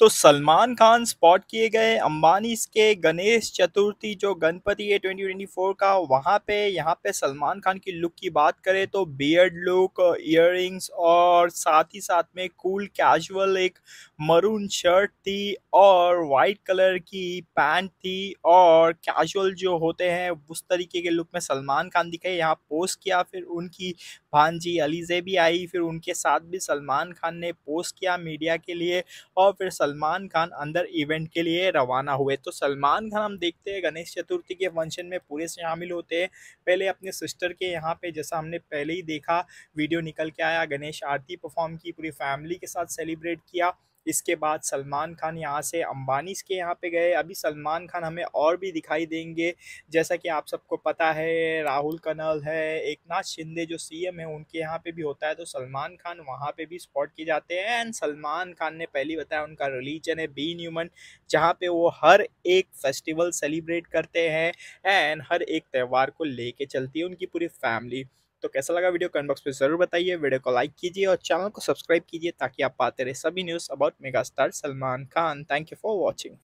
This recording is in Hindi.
तो सलमान खान स्पॉट किए गए अंबानी के गणेश चतुर्थी जो गणपति है 2024 का वहाँ पे यहाँ पे सलमान खान की लुक की बात करें तो बियर्ड लुक इयर और साथ ही साथ में कूल कैजुअल एक मरून शर्ट थी और वाइट कलर की पैंट थी और कैजुअल जो होते हैं उस तरीके के लुक में सलमान खान दिखे यहाँ पोस्ट किया फिर उनकी भांजी अलीजे भी आई फिर उनके साथ भी सलमान खान ने पोस्ट किया मीडिया के लिए और फिर सलमान खान अंदर इवेंट के लिए रवाना हुए तो सलमान खान हम देखते हैं गणेश चतुर्थी के फंक्शन में पूरे शामिल होते हैं पहले अपने सिस्टर के यहाँ पे जैसा हमने पहले ही देखा वीडियो निकल के आया गणेश आरती परफॉर्म की पूरी फैमिली के साथ सेलिब्रेट किया इसके बाद सलमान खान यहाँ से अम्बानी के यहाँ पे गए अभी सलमान खान हमें और भी दिखाई देंगे जैसा कि आप सबको पता है राहुल कनल है एक नाथ शिंदे जो सीएम है उनके यहाँ पे भी होता है तो सलमान खान वहाँ पे भी स्पॉट किए जाते हैं एंड सलमान खान ने पहली बताया उनका रिलीजन है बीन ह्यूमन जहाँ पे वो हर एक फेस्टिवल सेलिब्रेट करते हैं एंड हर एक त्यौहार को लेके चलती है उनकी पूरी फैमिली तो कैसा लगा वीडियो कमेंट बॉक्स में जरूर बताइए वीडियो को लाइक कीजिए और चैनल को सब्सक्राइब कीजिए ताकि आप पाते रहे सभी news about mega star Salman Khan thank you for watching